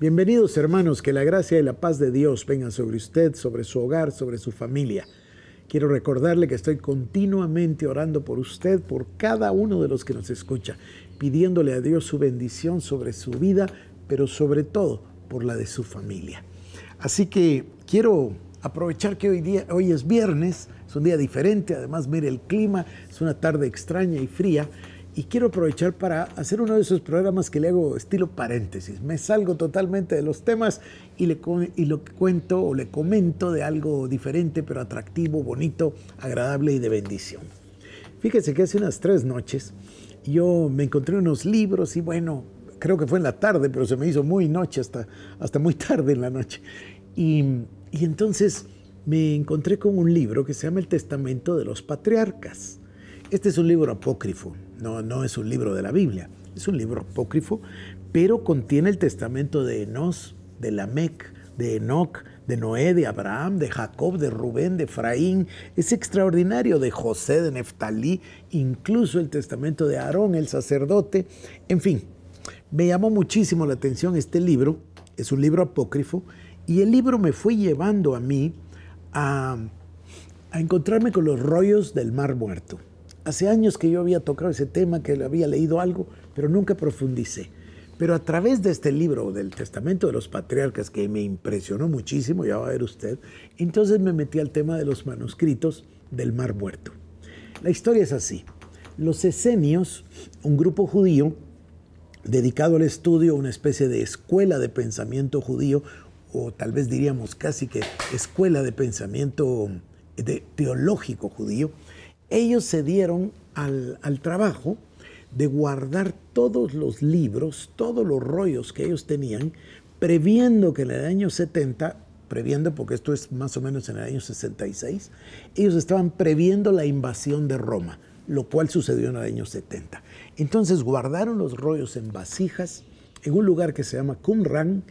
Bienvenidos hermanos, que la gracia y la paz de Dios vengan sobre usted, sobre su hogar, sobre su familia. Quiero recordarle que estoy continuamente orando por usted, por cada uno de los que nos escucha, pidiéndole a Dios su bendición sobre su vida, pero sobre todo por la de su familia. Así que quiero aprovechar que hoy, día, hoy es viernes, es un día diferente, además mire el clima, es una tarde extraña y fría, y quiero aprovechar para hacer uno de esos programas que le hago estilo paréntesis. Me salgo totalmente de los temas y le y lo cuento o le comento de algo diferente, pero atractivo, bonito, agradable y de bendición. Fíjese que hace unas tres noches yo me encontré unos libros y bueno, creo que fue en la tarde, pero se me hizo muy noche, hasta, hasta muy tarde en la noche. Y, y entonces me encontré con un libro que se llama El Testamento de los Patriarcas. Este es un libro apócrifo, no, no es un libro de la Biblia, es un libro apócrifo, pero contiene el testamento de Enos, de Lamec, de Enoch, de Noé, de Abraham, de Jacob, de Rubén, de Efraín. Es extraordinario, de José, de Neftalí, incluso el testamento de Aarón, el sacerdote. En fin, me llamó muchísimo la atención este libro, es un libro apócrifo, y el libro me fue llevando a mí a encontrarme con los rollos del mar muerto. Hace años que yo había tocado ese tema, que había leído algo, pero nunca profundicé. Pero a través de este libro del Testamento de los Patriarcas, que me impresionó muchísimo, ya va a ver usted, entonces me metí al tema de los manuscritos del Mar Muerto. La historia es así. Los esenios, un grupo judío dedicado al estudio, una especie de escuela de pensamiento judío, o tal vez diríamos casi que escuela de pensamiento eh, teológico judío, ellos se dieron al, trabajo de guardar todos los libros, todos los rollos que ellos tenían, previendo que en el año 70 previendo, porque esto es más o menos en el año 66, ellos estaban previendo la invasión de Roma, lo cual sucedió en el año 70. Entonces guardaron los rollos en vasijas en un lugar que se llama Qumran,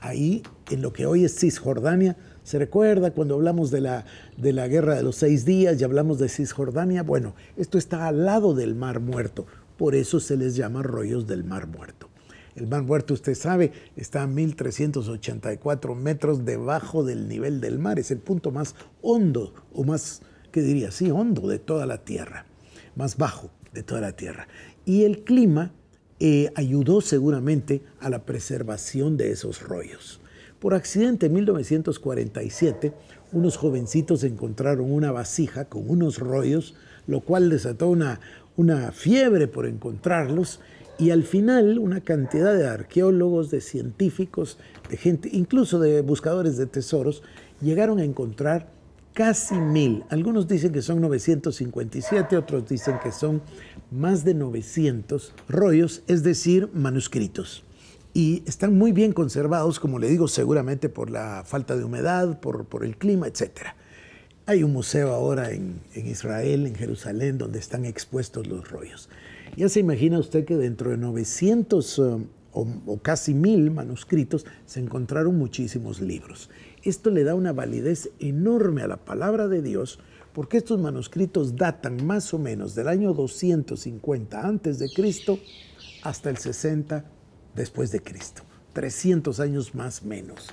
ahí en lo que hoy es Cisjordania, ¿Se recuerda cuando hablamos de la, de la guerra de los seis días y hablamos de Cisjordania? Bueno, esto está al lado del Mar Muerto, por eso se les llama rollos del Mar Muerto. El Mar Muerto, usted sabe, está a 1384 metros debajo del nivel del mar, es el punto más hondo, o más, ¿qué diría? Sí, hondo de toda la Tierra, más bajo de toda la Tierra. Y el clima eh, ayudó seguramente a la preservación de esos rollos. Por accidente, en 1947, unos jovencitos encontraron una vasija con unos rollos, lo cual desató una, una fiebre por encontrarlos. Y al final una cantidad de arqueólogos, de científicos, de gente, incluso de buscadores de tesoros, llegaron a encontrar casi mil. Algunos dicen que son 957, otros dicen que son más de 900 rollos, es decir, manuscritos y están muy bien conservados, como le digo, seguramente por la falta de humedad, por, el clima, etc. Hay un museo ahora en, Israel, en Jerusalén, donde están expuestos los rollos. Ya se imagina usted que dentro de 900 eh, o, casi 1000 manuscritos, se encontraron muchísimos libros. Esto le da una validez enorme a la palabra de Dios, porque estos manuscritos datan más o menos del año 250 antes de Cristo hasta el 60 después de Cristo, 300 años más menos.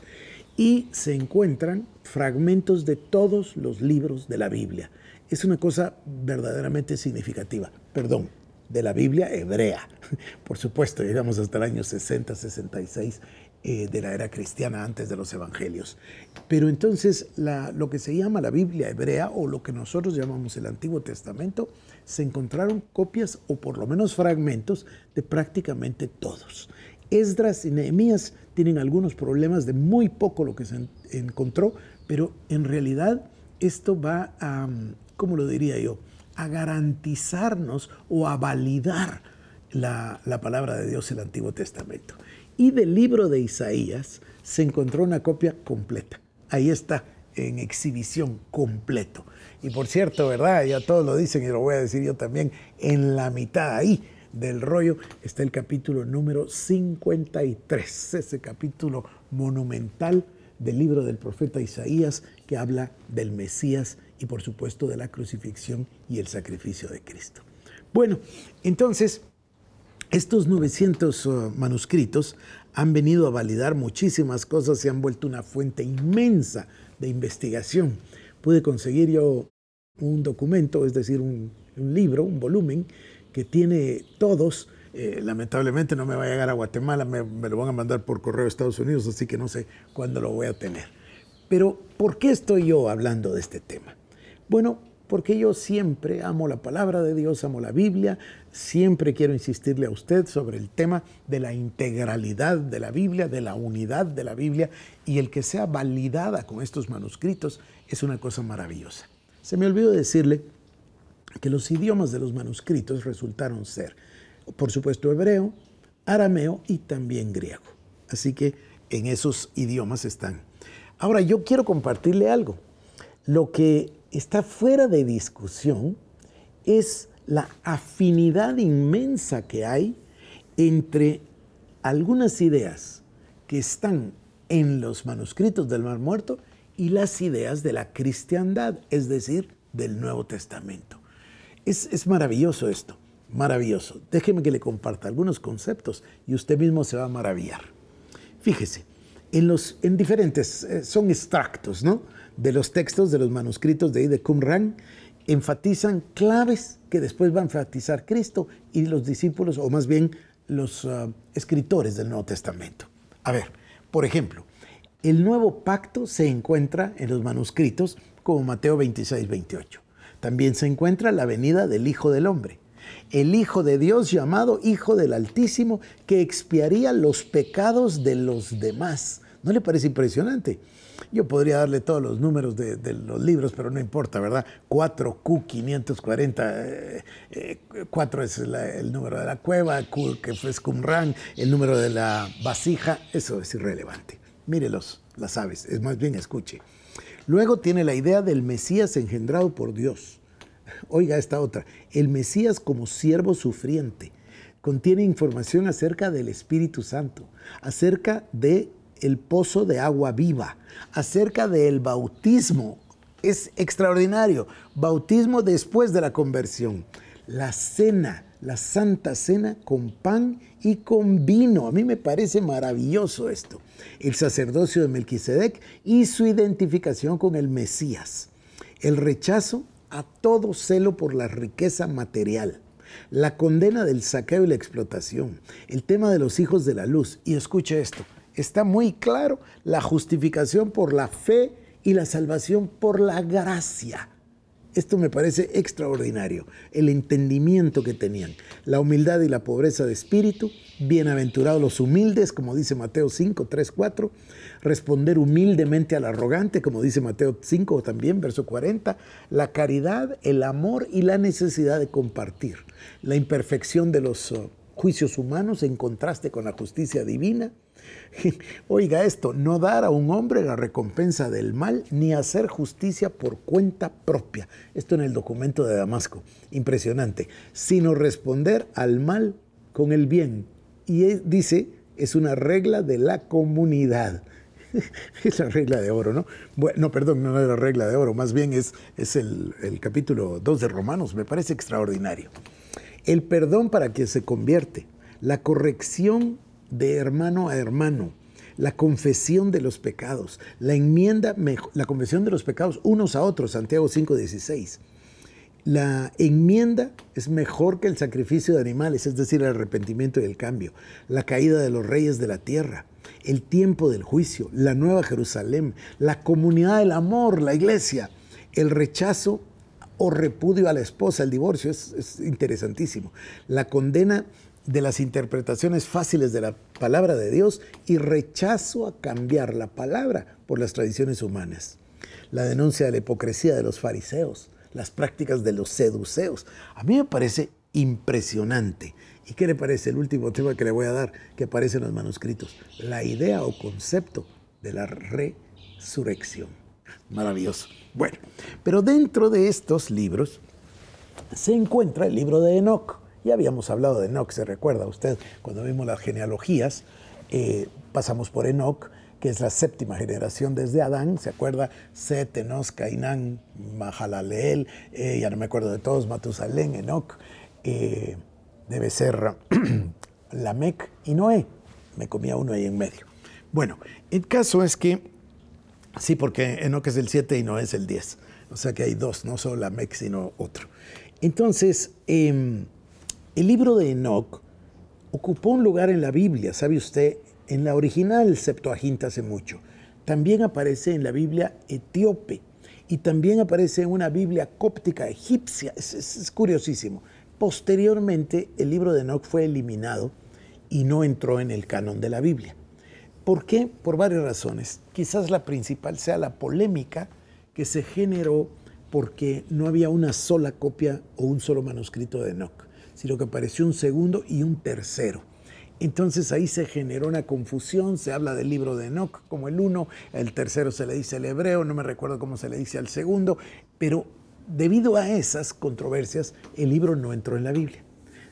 Y se encuentran fragmentos de todos los libros de la Biblia. Es una cosa verdaderamente significativa. Perdón, de la Biblia hebrea. Por supuesto, llegamos hasta el año 60, 66 eh, de la era cristiana antes de los evangelios. Pero entonces lo que se llama la Biblia hebrea o lo que nosotros llamamos el Antiguo Testamento, se encontraron copias o por lo menos fragmentos de prácticamente todos. Esdras y Nehemías tienen algunos problemas de muy poco lo que se encontró, pero en realidad esto va a, mm, ¿cómo lo diría yo? A garantizarnos o a validar la, la palabra de Dios en el Antiguo Testamento. Y del libro de Isaías se encontró una copia completa. Ahí está, en exhibición completo. Y por cierto, ¿verdad? Ya todos lo dicen y lo voy a decir yo también, en la mitad ahí del rollo está el capítulo número 53, ese capítulo monumental del libro del profeta Isaías que habla del Mesías y por supuesto de la crucifixión y el sacrificio de Cristo. Bueno, entonces, estos 900 uh, manuscritos han venido a validar muchísimas cosas, se han vuelto una fuente inmensa de investigación. Pude conseguir yo un documento, es decir, un libro, un volumen, que tiene todos. Eh, lamentablemente no me va a llegar a Guatemala, me, me, lo van a mandar por correo a Estados Unidos, así que no sé cuándo lo voy a tener. Pero, ¿por qué estoy yo hablando de este tema? Bueno, porque yo siempre amo la palabra de Dios, amo la Biblia, siempre quiero insistirle a usted sobre el tema de la integralidad de la Biblia, de la unidad de la Biblia, y el que sea validada con estos manuscritos es una cosa maravillosa. Se me olvidó decirle que los idiomas de los manuscritos resultaron ser, por supuesto, hebreo, arameo y también griego. Así que en esos idiomas están. Ahora yo quiero compartirle algo. Lo que está fuera de discusión es la afinidad inmensa que hay entre algunas ideas que están en los manuscritos del Mar Muerto y las ideas de la cristiandad, es decir, del Nuevo Testamento. Es, maravilloso esto, maravilloso. Déjeme que le comparta algunos conceptos y usted mismo se va a maravillar. Fíjese, en, los, en diferentes, eh, son extractos, ¿no? De los textos, de los manuscritos de de Qumran, enfatizan claves que después va a enfatizar Cristo y los discípulos, o más bien los ah, escritores del Nuevo Testamento. A ver, por ejemplo, el nuevo pacto se encuentra en los manuscritos como Mateo 26, 28. También se encuentra la venida del Hijo del Hombre, el Hijo de Dios llamado Hijo del Altísimo, que expiaría los pecados de los demás. ¿No le parece impresionante? Yo podría darle todos los números de, los libros, pero no importa, ¿verdad? 4Q, 540, 4 es el número de la cueva, Q que fue Qumran, el número de la vasija, eso es irrelevante. Mírelos, las aves, es más bien escuche. Luego tiene la idea del Mesías engendrado por Dios. Oiga esta otra, el Mesías como siervo sufriente. Contiene información acerca del Espíritu Santo, acerca de el pozo de agua viva, acerca del bautismo. Es extraordinario. Bautismo después de la conversión. La cena la Santa Cena con pan y con vino. A mí me parece maravilloso esto. El sacerdocio de Melquisedec y su identificación con el Mesías. El rechazo a todo celo por la riqueza material. La condena del saqueo y la explotación. El tema de los hijos de la luz. Y escuche esto. Está muy claro la justificación por la fe y la salvación por la gracia. Esto me parece extraordinario, el entendimiento que tenían, la humildad y la pobreza de espíritu, bienaventurados los humildes, como dice Mateo 5, 3, 4, responder humildemente al arrogante, como dice Mateo 5 también, verso 40, la caridad, el amor y la necesidad de compartir, la imperfección de los juicios humanos en contraste con la justicia divina. Oiga esto, no dar a un hombre la recompensa del mal ni hacer justicia por cuenta propia. Esto en el documento de Damasco, impresionante, sino responder al mal con el bien. Y dice, es una regla de la comunidad. es la regla de oro, ¿no? Bueno, no, perdón, no es la regla de oro, más bien es, es el, el capítulo 2 de Romanos, me parece extraordinario. El perdón para quien se convierte, la corrección de hermano a hermano, la confesión de los pecados, la enmienda, la confesión de los pecados unos a otros, Santiago 5.16. La enmienda es mejor que el sacrificio de animales, es decir, el arrepentimiento y el cambio, la caída de los reyes de la tierra, el tiempo del juicio, la nueva Jerusalén, la comunidad del amor, la iglesia, el rechazo o repudio a la esposa. El divorcio es, interesantísimo. La condena de las interpretaciones fáciles de la palabra de Dios y rechazo a cambiar la palabra por las tradiciones humanas. La denuncia de la hipocresía de los fariseos, las prácticas de los seduceos. A mí me parece impresionante. ¿Y qué le parece el último tema que le voy a dar que aparece en los manuscritos? La idea o concepto de la resurrección. Maravilloso. Bueno, pero dentro de estos libros se encuentra el libro de Enoch. Ya habíamos hablado de Enoch, se recuerda usted, cuando vimos las genealogías, eh, pasamos por Enoch, que es la séptima generación desde Adán, ¿se acuerda? Set, Enos, Cainán, Mahalaleel, eh, ya no me acuerdo de todos, Matusalén, Enoch, eh, debe ser Lamec y Noé. Me comía uno ahí en medio. Bueno, el caso es que Sí, porque Enoch es el 7 y no es el 10. O sea que hay dos, no solo la Mex sino otro. Entonces, em, el libro de Enoch ocupó un lugar en la Biblia, ¿sabe usted? En la original Septuaginta hace mucho. También aparece en la Biblia etíope y también aparece en una Biblia cóptica egipcia. Es, es curiosísimo. Posteriormente, el libro de Enoch fue eliminado y no entró en el canon de la Biblia. ¿Por qué? Por varias razones. Quizás la principal sea la polémica que se generó porque no había una sola copia o un solo manuscrito de Enoch, sino que apareció un segundo y un tercero. Entonces ahí se generó una confusión, se habla del libro de Enoch como el uno, el tercero se le dice el hebreo, no me recuerdo cómo se le dice al segundo, pero debido a esas controversias el libro no entró en la Biblia.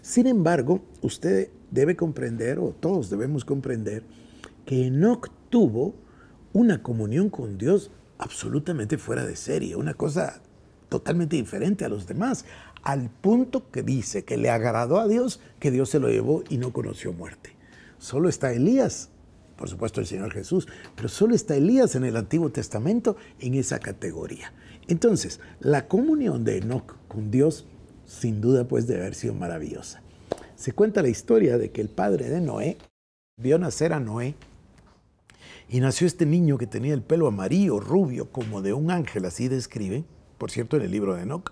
Sin embargo, usted debe comprender, o todos debemos comprender, que Enoch tuvo una comunión con Dios absolutamente fuera de serie, una cosa totalmente diferente a los demás, al punto que dice que le agradó a Dios que Dios se lo llevó y no conoció muerte. Solo está Elías, por supuesto el Señor Jesús, pero solo está Elías en el Antiguo Testamento en esa categoría. Entonces, la comunión de Enoch con Dios sin duda pues debe haber sido maravillosa. Se cuenta la historia de que el padre de Noé vio nacer a Noé y nació este niño que tenía el pelo amarillo, rubio, como de un ángel, así describe, por cierto, en el libro de Enoch,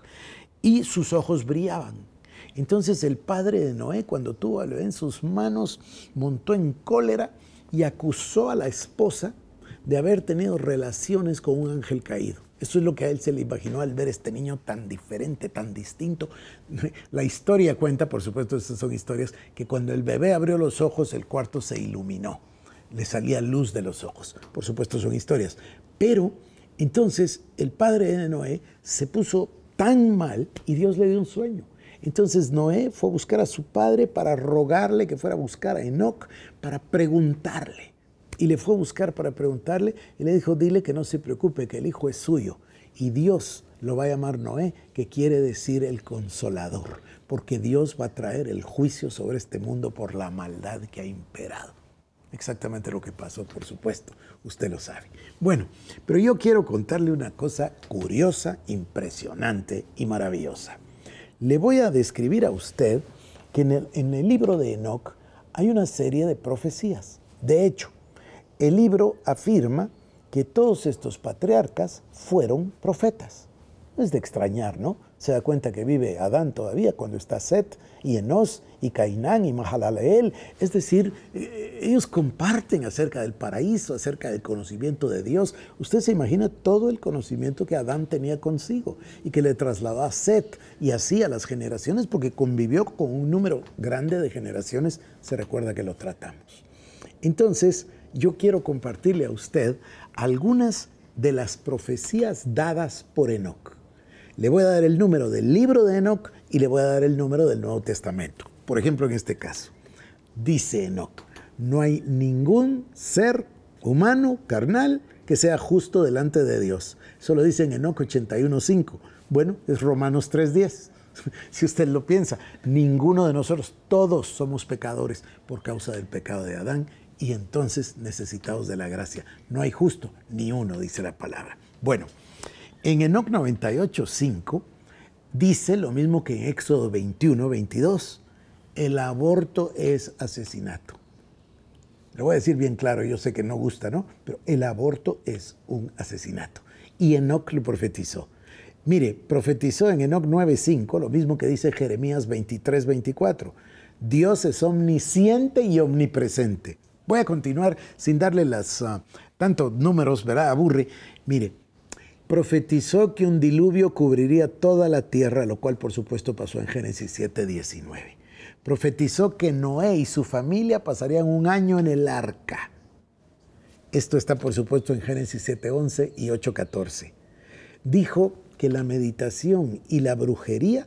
y sus ojos brillaban. Entonces el padre de Noé, cuando tuvo a Noé en sus manos, montó en cólera y acusó a la esposa de haber tenido relaciones con un ángel caído. Eso es lo que a él se le imaginó al ver este niño tan diferente, tan distinto. La historia cuenta, por supuesto, estas son historias, que cuando el bebé abrió los ojos, el cuarto se iluminó le salía luz de los ojos. Por supuesto son historias. Pero entonces el padre de Noé se puso tan mal y Dios le dio un sueño. Entonces Noé fue a buscar a su padre para rogarle que fuera a buscar a Enoch para preguntarle. Y le fue a buscar para preguntarle y le dijo, dile que no se preocupe, que el hijo es suyo. Y Dios lo va a llamar Noé, que quiere decir el consolador, porque Dios va a traer el juicio sobre este mundo por la maldad que ha imperado exactamente lo que pasó, por supuesto, usted lo sabe. Bueno, pero yo quiero contarle una cosa curiosa, impresionante y maravillosa. Le voy a describir a usted que en el, libro de Enoch hay una serie de profecías. De hecho, el libro afirma que todos estos patriarcas fueron profetas. Es de extrañar, ¿no? se da cuenta que vive Adán todavía cuando está Set y Enos y Cainán y Mahalaleel. Es decir, eh, ellos comparten acerca del paraíso, acerca del conocimiento de Dios. Usted se imagina todo el conocimiento que Adán tenía consigo y que le trasladó a Set y así a las generaciones porque convivió con un número grande de generaciones. Se recuerda que lo tratamos. Entonces, yo quiero compartirle a usted algunas de las profecías dadas por Enoch le voy a dar el número del libro de Enoch y le voy a dar el número del Nuevo Testamento. Por ejemplo, en este caso, dice Enoch, no hay ningún ser humano, carnal, que sea justo delante de Dios. Eso lo dice en Enoch 81.5. Bueno, es Romanos 3.10. Si usted lo piensa, ninguno de nosotros, todos somos pecadores por causa del pecado de Adán y entonces necesitados de la gracia. No hay justo ni uno, dice la palabra. Bueno, en Enoch 98, dice lo mismo que en Éxodo 21, 22. El aborto es asesinato. Lo voy a decir bien claro, yo sé que no gusta, ¿no? Pero el aborto es un asesinato. Y Enoch lo profetizó. Mire, profetizó en Enoch 9:5, lo mismo que dice Jeremías 23, 24. Dios es omnisciente y omnipresente. Voy a continuar sin darle las ah, tantos números, ¿verdad? Aburre. Mire, profetizó que un diluvio cubriría toda la tierra, lo cual por supuesto pasó en Génesis 7:19. Profetizó que Noé y su familia pasarían un año en el arca. Esto está por supuesto en Génesis 7, 11 y 8, 14. Dijo que la meditación y la brujería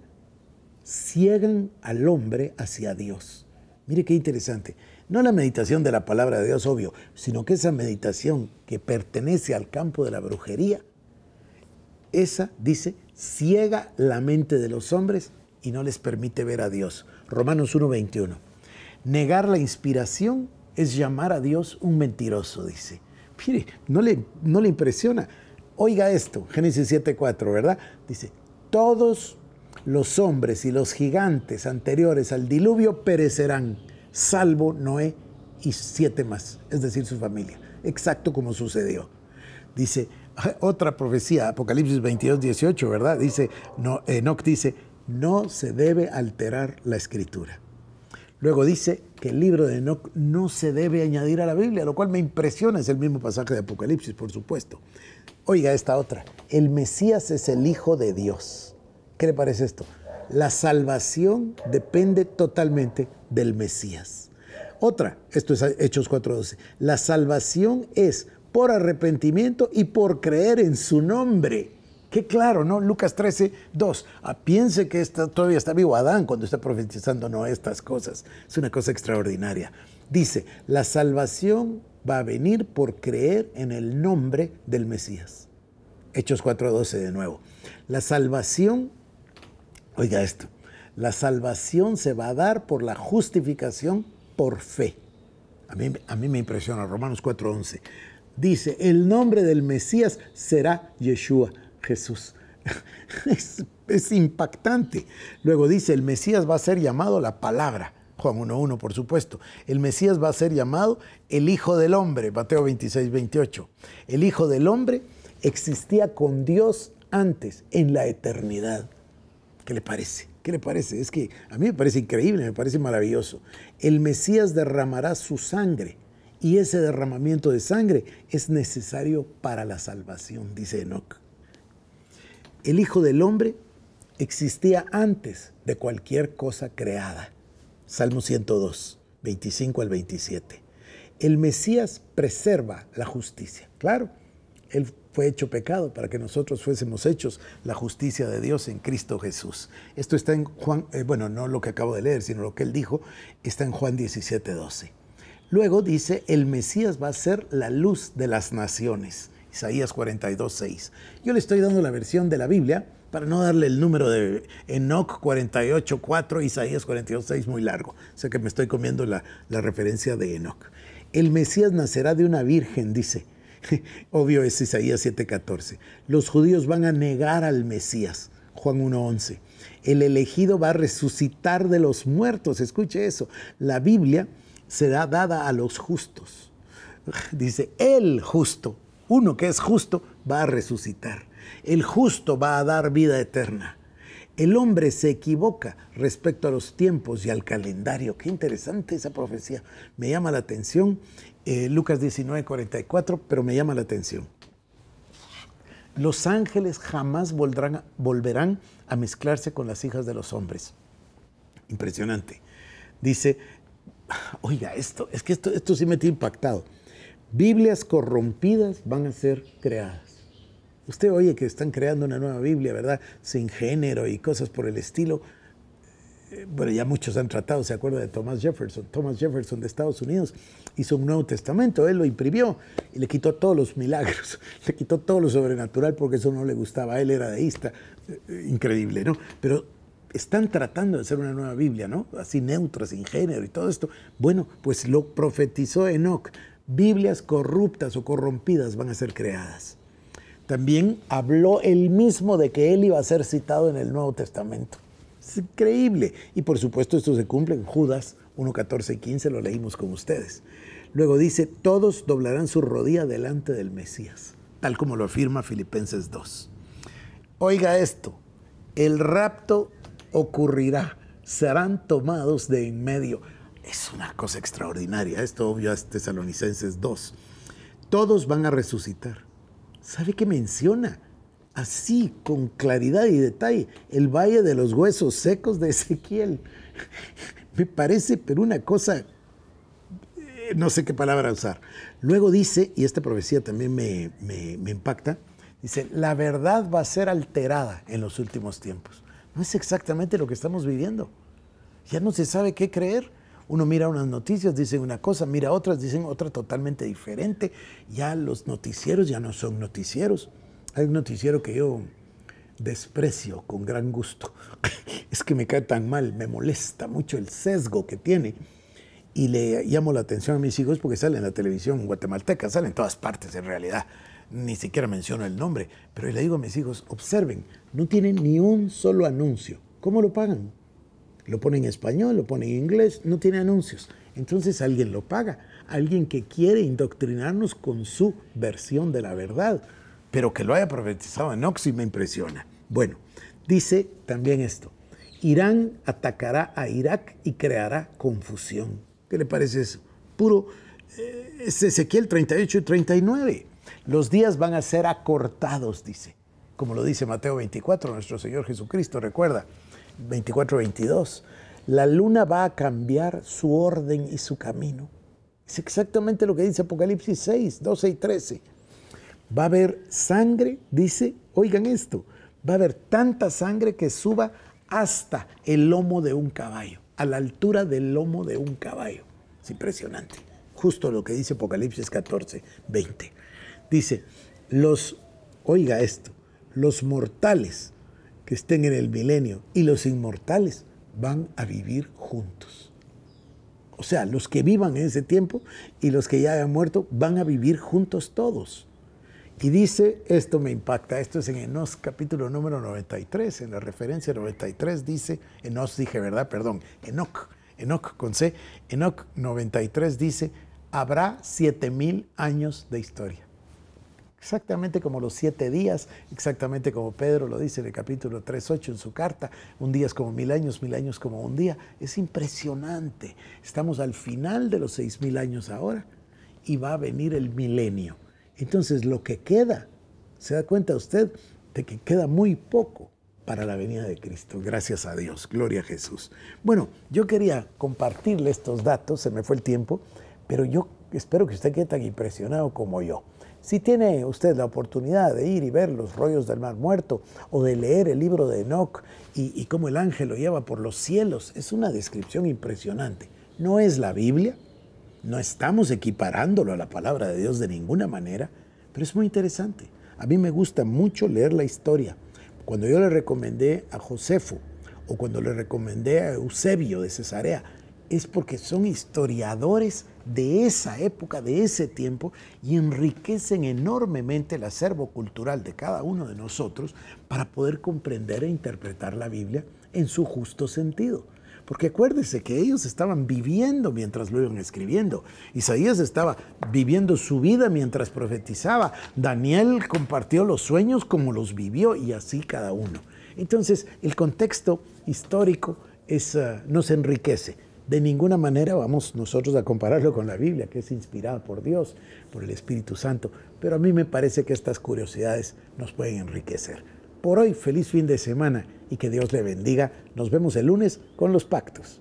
ciegan al hombre hacia Dios. Mire qué interesante. No la meditación de la palabra de Dios, obvio, sino que esa meditación que pertenece al campo de la brujería esa, dice, ciega la mente de los hombres y no les permite ver a Dios. Romanos 1:21. Negar la inspiración es llamar a Dios un mentiroso, dice. Mire, no le, impresiona. Oiga esto, Génesis 7:4, ¿verdad? Dice, todos los hombres y los gigantes anteriores al diluvio perecerán, salvo Noé y siete más, es decir, su familia, exacto como sucedió dice, otra profecía, Apocalipsis 22, 18, ¿verdad? Dice, no, Enoch dice, no se debe alterar la escritura. Luego dice que el libro de Enoch no se debe añadir a la Biblia, lo cual me impresiona, es el mismo pasaje de Apocalipsis, por supuesto. Oiga esta otra, el Mesías es el Hijo de Dios. ¿Qué le parece esto? La salvación depende totalmente del Mesías. Otra, esto es Hechos 4.12, la salvación es por arrepentimiento y por creer en su nombre. Qué claro, ¿no? Lucas 13, 2. Ah, piense que todavía está vivo Adán cuando está profetizando no estas cosas. Es una cosa extraordinaria. Dice, la salvación va a venir por creer en el nombre del Mesías. Hechos 12 de nuevo. La salvación, oiga esto, la salvación se va a dar por la justificación por fe. A mí, a mí me impresiona Romanos 4, 11 dice, el nombre del Mesías será Yeshua, Jesús. Es, impactante. Luego dice, el Mesías va a ser llamado la palabra. Juan 1.1, por supuesto. El Mesías va a ser llamado el Hijo del Hombre, Mateo 26, 28. El Hijo del Hombre existía con Dios antes, en la eternidad. ¿Qué le parece? ¿Qué le parece? Es que a mí me parece increíble, me parece maravilloso. El Mesías derramará su sangre y ese derramamiento de sangre es necesario para la salvación, dice Enoch. El Hijo del Hombre existía antes de cualquier cosa creada. Salmo 102, 25 al 27. El Mesías preserva la justicia. Claro, Él fue hecho pecado para que nosotros fuésemos hechos la justicia de Dios en Cristo Jesús. Esto está en Juan, eh, bueno, no lo que acabo de leer, sino lo que Él dijo, está en Juan 17, 12. Luego dice, el Mesías va a ser la luz de las naciones. Isaías 42, 6. Yo le estoy dando la versión de la Biblia para no darle el número de Enoch 48, 4, Isaías 42.6 muy largo. O sea que me estoy comiendo la, la referencia de Enoch. El Mesías nacerá de una virgen, dice. Obvio es Isaías 7:14. Los judíos van a negar al Mesías, Juan 1:11. El elegido va a resucitar de los muertos, escuche eso. La Biblia será dada a los justos. Dice, el justo, uno que es justo, va a resucitar. El justo va a dar vida eterna. El hombre se equivoca respecto a los tiempos y al calendario. Qué interesante esa profecía. Me llama la atención. Eh, Lucas 19, 44, pero me llama la atención. Los ángeles jamás volverán a mezclarse con las hijas de los hombres. Impresionante. Dice, Oiga, esto, es que esto, sí me tiene impactado. Biblias corrompidas van a ser creadas. Usted oye que están creando una nueva Biblia, ¿verdad? Sin género y cosas por el estilo. Eh, bueno, ya muchos han tratado, se acuerda de Thomas Jefferson, Thomas Jefferson de Estados Unidos hizo un Nuevo Testamento, él lo imprimió y le quitó todos los milagros, le quitó todo lo sobrenatural porque eso no le gustaba, él era deísta, eh, eh, increíble, ¿no? Pero están tratando de hacer una nueva Biblia, ¿no? Así neutra, sin género y todo esto. Bueno, pues lo profetizó Enoch. Biblias corruptas o corrompidas van a ser creadas. También habló él mismo de que él iba a ser citado en el Nuevo Testamento. Es increíble. Y por supuesto esto se cumple en Judas 1, 14 y 15, lo leímos con ustedes. Luego dice, todos doblarán su rodilla delante del Mesías, tal como lo afirma Filipenses 2. Oiga esto, el rapto ocurrirá, serán tomados de en medio. Es una cosa extraordinaria, esto obvio es Tesalonicenses 2. Todos van a resucitar. ¿Sabe qué menciona? Así, con claridad y detalle, el valle de los huesos secos de Ezequiel. Me parece, pero una cosa, eh, no sé qué palabra usar. Luego dice, y esta profecía también me impacta, dice, la verdad va a ser alterada en los últimos tiempos. No es exactamente lo que estamos viviendo. Ya no se sabe qué creer. Uno mira unas noticias, dice una cosa, mira otras, dicen otra totalmente diferente. Ya los noticieros ya no son noticieros. Hay un noticiero que yo desprecio con gran gusto. es que me cae tan mal, me molesta mucho el sesgo que tiene. Y le llamo la atención a mis hijos porque sale en la televisión guatemalteca, sale en todas partes en realidad ni siquiera menciono el nombre, pero le digo a mis hijos, observen, no tienen ni un solo anuncio. ¿Cómo lo pagan? Lo ponen en español, lo ponen en inglés, no tiene anuncios. Entonces alguien lo paga, alguien que quiere indoctrinarnos con su versión de la verdad, pero que lo haya profetizado Oxy me impresiona. Bueno, dice también esto, Irán atacará a Irak y creará confusión. ¿Qué le parece eso? Puro eh, Ezequiel 38 y 39. Los días van a ser acortados, dice, como lo dice Mateo 24, nuestro Señor Jesucristo, recuerda, 24, 22. La luna va a cambiar su orden y su camino. Es exactamente lo que dice Apocalipsis 6, 12 y 13. Va a haber sangre, dice, oigan esto, va a haber tanta sangre que suba hasta el lomo de un caballo, a la altura del lomo de un caballo. Es impresionante. Justo lo que dice Apocalipsis 14, 20. Dice, los, oiga esto, los mortales que estén en el milenio y los inmortales van a vivir juntos. O sea, los que vivan en ese tiempo y los que ya hayan muerto van a vivir juntos todos. Y dice, esto me impacta, esto es en Enos capítulo número 93, en la referencia 93 dice, Enos dije, ¿verdad? Perdón, Enoch, Enoch con C, Enoch 93 dice, habrá 7000 años de historia exactamente como los siete días, exactamente como Pedro lo dice en el capítulo 3.8 en su carta, un día es como mil años, mil años como un día. Es impresionante. Estamos al final de los seis mil años ahora y va a venir el milenio. Entonces lo que queda, se da cuenta usted de que queda muy poco para la venida de Cristo. Gracias a Dios, gloria a Jesús. Bueno, yo quería compartirle estos datos, se me fue el tiempo, pero yo espero que usted quede tan impresionado como yo. Si tiene usted la oportunidad de ir y ver los rollos del mar muerto o de leer el libro de Enoch y, y cómo el ángel lo lleva por los cielos, es una descripción impresionante. No es la Biblia, no estamos equiparándolo a la palabra de Dios de ninguna manera, pero es muy interesante. A mí me gusta mucho leer la historia. Cuando yo le recomendé a Josefo o cuando le recomendé a Eusebio de Cesarea es porque son historiadores de esa época, de ese tiempo, y enriquecen enormemente el acervo cultural de cada uno de nosotros para poder comprender e interpretar la Biblia en su justo sentido. Porque acuérdese que ellos estaban viviendo mientras lo iban escribiendo. Isaías estaba viviendo su vida mientras profetizaba. Daniel compartió los sueños como los vivió y así cada uno. Entonces el contexto histórico eh, nos enriquece de ninguna manera vamos nosotros a compararlo con la Biblia, que es inspirada por Dios, por el Espíritu Santo. Pero a mí me parece que estas curiosidades nos pueden enriquecer. Por hoy, feliz fin de semana y que Dios le bendiga. Nos vemos el lunes con los pactos.